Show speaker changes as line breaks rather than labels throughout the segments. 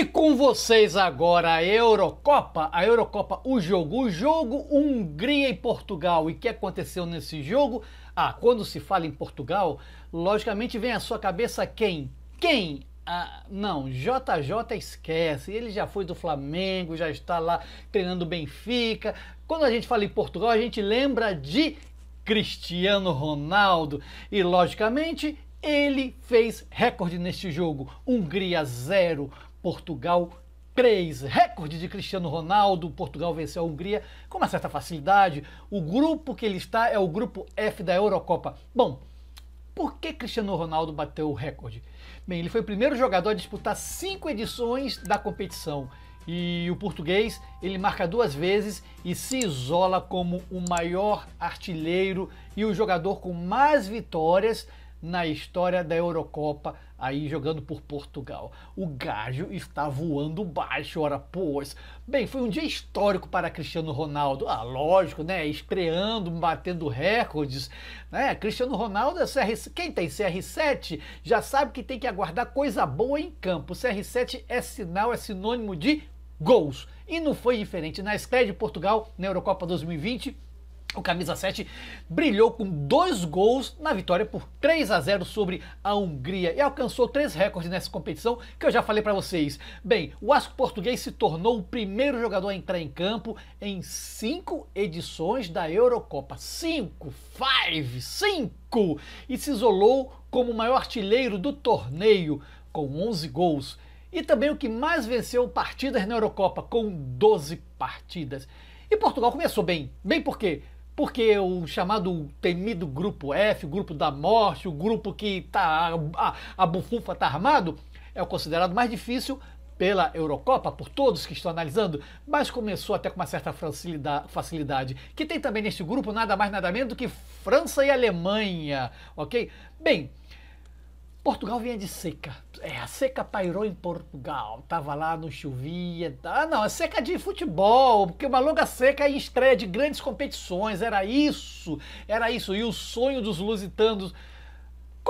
E com vocês agora a Eurocopa, a Eurocopa, o jogo, o jogo Hungria e Portugal. E o que aconteceu nesse jogo? Ah, quando se fala em Portugal, logicamente vem à sua cabeça quem? Quem? Ah, não, JJ esquece. Ele já foi do Flamengo, já está lá treinando Benfica. Quando a gente fala em Portugal, a gente lembra de Cristiano Ronaldo. E logicamente ele fez recorde neste jogo. Hungria 0, Portugal 3. Recorde de Cristiano Ronaldo. Portugal venceu a Hungria com uma certa facilidade. O grupo que ele está é o grupo F da Eurocopa. Bom, por que Cristiano Ronaldo bateu o recorde? Bem, ele foi o primeiro jogador a disputar cinco edições da competição. E o português, ele marca duas vezes e se isola como o maior artilheiro e o jogador com mais vitórias na história da Eurocopa aí jogando por Portugal. O gajo está voando baixo, ora pois. Bem, foi um dia histórico para Cristiano Ronaldo. Ah, lógico, né? Estreando, batendo recordes, né? Cristiano Ronaldo é CR... quem tem CR7 já sabe que tem que aguardar coisa boa em campo. CR7 é sinal, é sinônimo de gols. E não foi diferente na estreia de Portugal na Eurocopa 2020 o camisa 7 brilhou com dois gols na vitória por 3 a 0 sobre a Hungria e alcançou três recordes nessa competição que eu já falei para vocês. Bem, o Asco português se tornou o primeiro jogador a entrar em campo em cinco edições da Eurocopa. Cinco, five, cinco! E se isolou como o maior artilheiro do torneio, com 11 gols. E também o que mais venceu partidas na Eurocopa, com 12 partidas. E Portugal começou bem. Bem porque porque o chamado temido grupo F, o grupo da morte, o grupo que tá a, a bufufa tá armado, é o considerado mais difícil pela Eurocopa, por todos que estão analisando, mas começou até com uma certa facilidade. Que tem também neste grupo nada mais nada menos do que França e Alemanha, ok? Bem, Portugal vinha de seca. É, a seca pairou em Portugal. Tava lá, não chovia. Tá? Ah, não, a seca de futebol, porque uma longa seca e estreia de grandes competições. Era isso, era isso. E o sonho dos lusitanos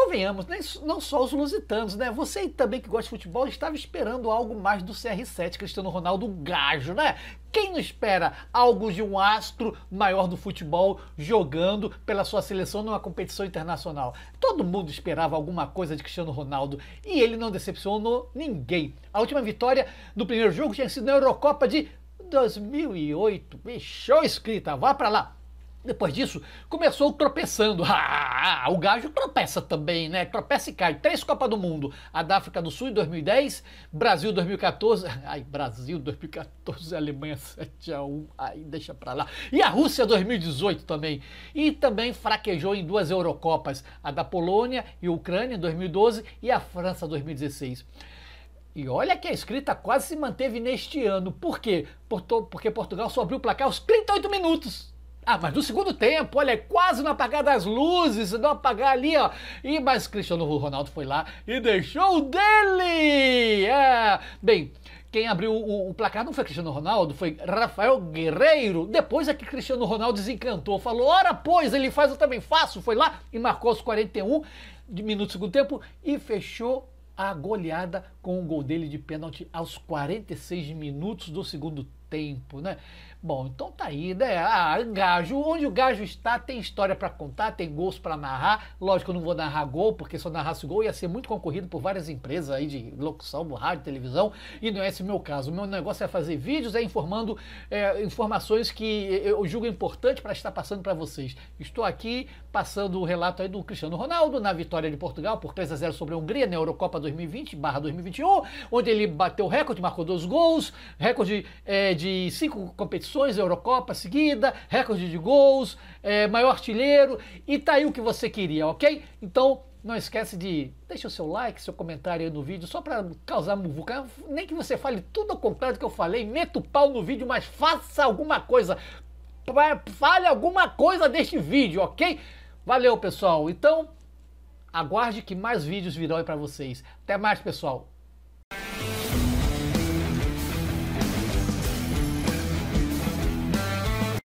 convenhamos, nem, não só os lusitanos, né? Você também que gosta de futebol estava esperando algo mais do CR7, Cristiano Ronaldo Gajo, né? Quem não espera algo de um astro maior do futebol jogando pela sua seleção numa competição internacional? Todo mundo esperava alguma coisa de Cristiano Ronaldo e ele não decepcionou ninguém. A última vitória do primeiro jogo tinha sido na Eurocopa de 2008. Bichou escrita, vá para lá. Depois disso, começou tropeçando. Ah, ah, ah, o gajo tropeça também, né? Tropeça e cai. Três Copas do Mundo. A da África do Sul em 2010, Brasil 2014. Ai, Brasil 2014, Alemanha 7x1. Aí deixa pra lá. E a Rússia 2018 também. E também fraquejou em duas Eurocopas. A da Polônia e Ucrânia em 2012 e a França 2016. E olha que a escrita quase se manteve neste ano. Por quê? Porque Portugal só abriu o placar aos 38 minutos ah, mas no segundo tempo, olha, quase no apagar das luzes, não apagar ali, ó. E mas Cristiano Ronaldo foi lá e deixou o dele. É. Bem, quem abriu o, o, placar não foi Cristiano Ronaldo, foi Rafael Guerreiro. Depois é que Cristiano Ronaldo desencantou, falou: ora, pois, ele faz, eu também faço. Foi lá e marcou os 41 de minutos do segundo tempo e fechou a goleada com o gol dele de pênalti aos 46 minutos do segundo tempo tempo, né? Bom, então tá aí, né? Ah, gajo. Onde o gajo está, tem história para contar, tem gols para narrar. Lógico, eu não vou narrar gol, porque se eu narrasse gol ia ser muito concorrido por várias empresas aí de locução, rádio, televisão, e não é esse o meu caso. O meu negócio é fazer vídeos, é informando é, informações que eu julgo importante para estar passando para vocês. Estou aqui passando o relato aí do Cristiano Ronaldo na vitória de Portugal por 3 a 0 sobre a Hungria na Eurocopa 2020/2021, onde ele bateu o recorde, marcou dois gols, recorde é, de cinco competições, Eurocopa seguida, recorde de gols, é, maior artilheiro, e tá aí o que você queria, ok? Então não esquece de deixar o seu like, seu comentário aí no vídeo, só para causar muvuca. Nem que você fale tudo ao contrário do que eu falei, meta o pau no vídeo, mas faça alguma coisa. Fale alguma coisa deste vídeo, ok? Valeu, pessoal. Então, aguarde que mais vídeos virão aí para vocês. Até mais, pessoal.